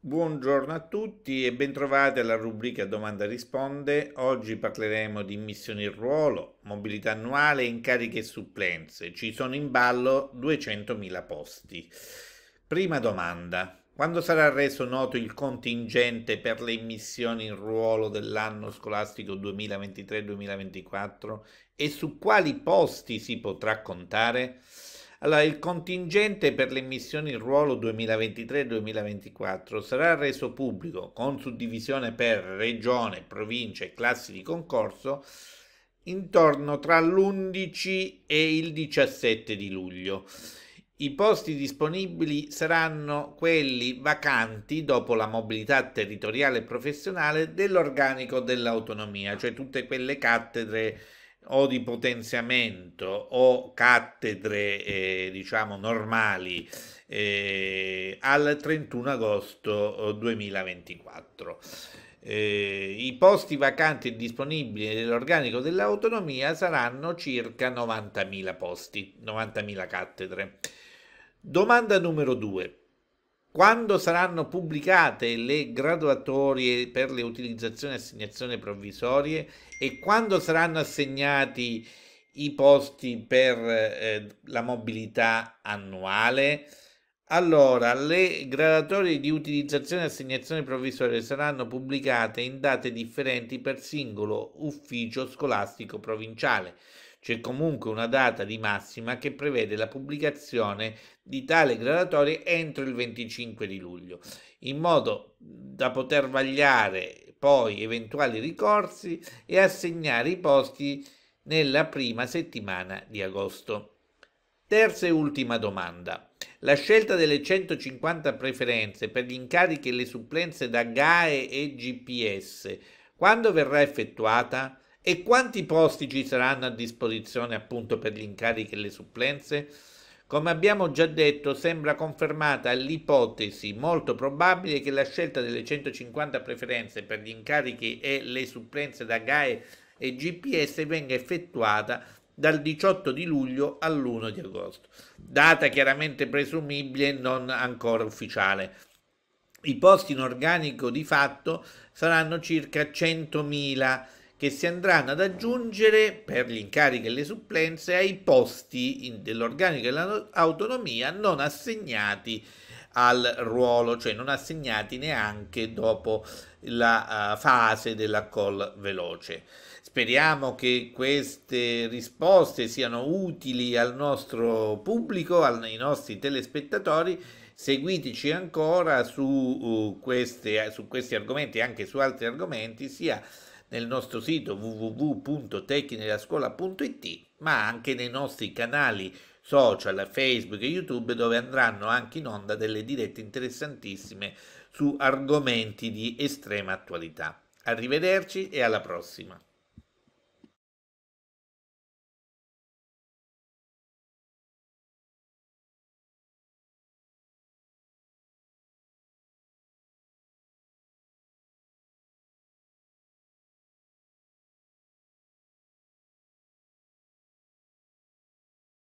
Buongiorno a tutti e bentrovati alla rubrica Domanda Risponde. Oggi parleremo di missioni in ruolo, mobilità annuale, incariche e supplenze. Ci sono in ballo 200.000 posti. Prima domanda. Quando sarà reso noto il contingente per le missioni in ruolo dell'anno scolastico 2023-2024 e su quali posti si potrà contare? Allora, il contingente per le missioni in ruolo 2023-2024 sarà reso pubblico con suddivisione per regione, provincia e classi di concorso intorno tra l'11 e il 17 di luglio. I posti disponibili saranno quelli vacanti dopo la mobilità territoriale e professionale dell'organico dell'autonomia, cioè tutte quelle cattedre o di potenziamento o cattedre eh, diciamo normali eh, al 31 agosto 2024. Eh, eh, I posti vacanti disponibili nell'organico dell'autonomia saranno circa 90.000 posti, 90.000 cattedre. Domanda numero 2. Quando saranno pubblicate le graduatorie per le utilizzazioni e assegnazioni provvisorie e quando saranno assegnati i posti per eh, la mobilità annuale? Allora, le gradatorie di utilizzazione e assegnazione provvisoria saranno pubblicate in date differenti per singolo ufficio scolastico provinciale. C'è comunque una data di massima che prevede la pubblicazione di tale graduatoria entro il 25 di luglio, in modo da poter vagliare poi eventuali ricorsi e assegnare i posti nella prima settimana di agosto. Terza e ultima domanda. La scelta delle 150 preferenze per gli incarichi e le supplenze da GAE e GPS, quando verrà effettuata? E quanti posti ci saranno a disposizione appunto per gli incarichi e le supplenze? Come abbiamo già detto, sembra confermata l'ipotesi molto probabile che la scelta delle 150 preferenze per gli incarichi e le supplenze da GAE e GPS venga effettuata dal 18 di luglio all'1 di agosto, data chiaramente presumibile e non ancora ufficiale. I posti in organico di fatto saranno circa 100.000 che si andranno ad aggiungere per gli incarichi e le supplenze ai posti dell'organico e dell'autonomia non assegnati al ruolo, cioè non assegnati neanche dopo la uh, fase della call veloce. Speriamo che queste risposte siano utili al nostro pubblico, ai nostri telespettatori. Seguiteci ancora su, uh, queste, su questi argomenti e anche su altri argomenti, sia nel nostro sito www.tecnilascuola.it, ma anche nei nostri canali social, Facebook e YouTube, dove andranno anche in onda delle dirette interessantissime su argomenti di estrema attualità. Arrivederci e alla prossima.